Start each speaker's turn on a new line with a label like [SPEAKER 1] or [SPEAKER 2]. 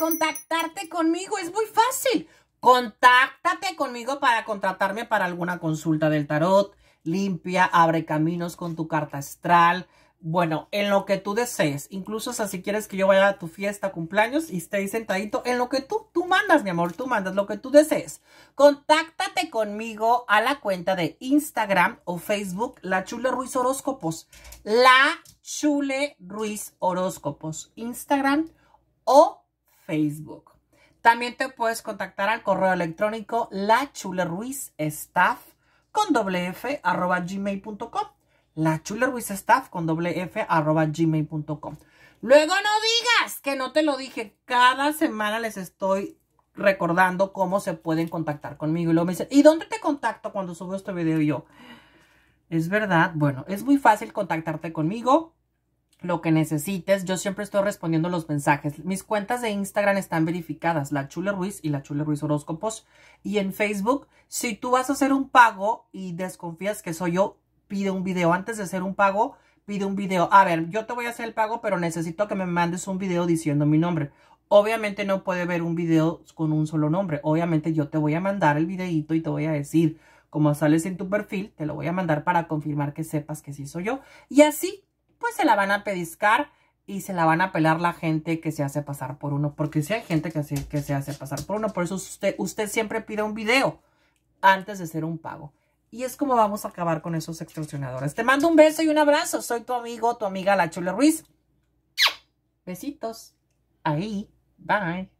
[SPEAKER 1] contactarte conmigo es muy fácil. Contáctate conmigo para contratarme para alguna consulta del tarot. Limpia, abre caminos con tu carta astral. Bueno, en lo que tú desees. Incluso si quieres que yo vaya a tu fiesta, cumpleaños y esté sentadito, en lo que tú, tú mandas, mi amor, tú mandas lo que tú desees. Contáctate conmigo a la cuenta de Instagram o Facebook, La Chule Ruiz Horóscopos. La Chule Ruiz Horóscopos. Instagram o Facebook. También te puedes contactar al correo electrónico lachuleruizstaff con doble f arroba gmail.com. Lachuleruizstaff con doble f gmail.com. Luego no digas que no te lo dije. Cada semana les estoy recordando cómo se pueden contactar conmigo. Y luego me dicen, ¿y dónde te contacto cuando subo este video? yo, ¿es verdad? Bueno, es muy fácil contactarte conmigo lo que necesites. Yo siempre estoy respondiendo los mensajes. Mis cuentas de Instagram están verificadas, la Chule Ruiz y la Chule Ruiz Horóscopos. Y en Facebook, si tú vas a hacer un pago y desconfías que soy yo, pide un video. Antes de hacer un pago, pide un video. A ver, yo te voy a hacer el pago, pero necesito que me mandes un video diciendo mi nombre. Obviamente no puede ver un video con un solo nombre. Obviamente yo te voy a mandar el videito y te voy a decir, como sales en tu perfil, te lo voy a mandar para confirmar que sepas que sí soy yo. Y así pues se la van a pediscar y se la van a pelar la gente que se hace pasar por uno. Porque si hay gente que se, que se hace pasar por uno. Por eso usted, usted siempre pide un video antes de hacer un pago. Y es como vamos a acabar con esos extorsionadores. Te mando un beso y un abrazo. Soy tu amigo, tu amiga La chule Ruiz. Besitos. Ahí. Bye.